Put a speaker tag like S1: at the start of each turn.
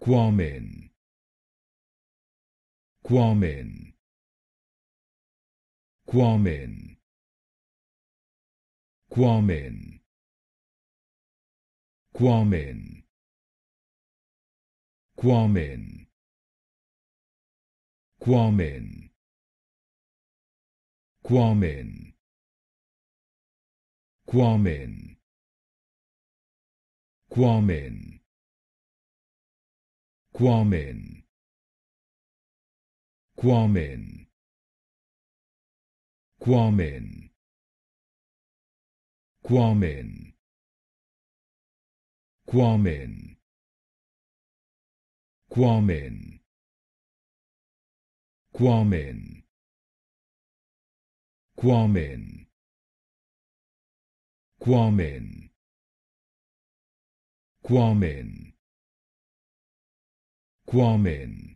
S1: Guamin Guamin Guamin Guamin Guamin Guamin Guamin Guamin Guamin Guamin Guamin Guamin Guamin Guamin Guamin Guamin Guamin Guamin Guamin Guamin Guamin.